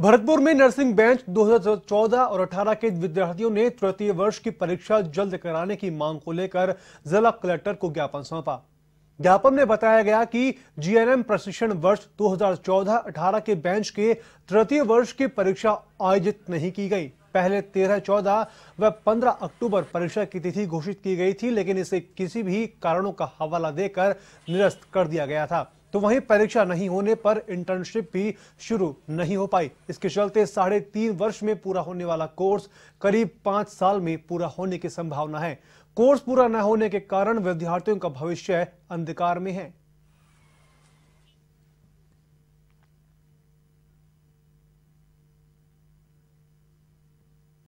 भरतपुर में nursing bench 2014 और 18 के विद्यार्थियों ने तृतीय वर्ष की परीक्षा जल्द कराने की मांग को लेकर जिला कलेक्टर को ज्ञापन सौंपा ज्ञापन में बताया गया कि जीएनएम प्रशिक्षण वर्ष 2014-18 के बेंच के तृतीय वर्ष की परीक्षा आयोजित नहीं की गई पहले 13-14 व 15 अक्टूबर परीक्षा की तिथि घोषित की गई थी लेकिन इसे किसी भी कारणों का हवाला देकर निरस्त कर दिया गया था तो वहीं परीक्षा नहीं होने पर इंटर्नशिप भी शुरू नहीं हो पाई इसके चलते साढ़े तीन वर्ष में पूरा होने वाला कोर्स करीब पांच साल में पूरा होने की संभावना है कोर्स पूरा न होने के कारण विद्यार्थियों का भविष्य अंधकार में है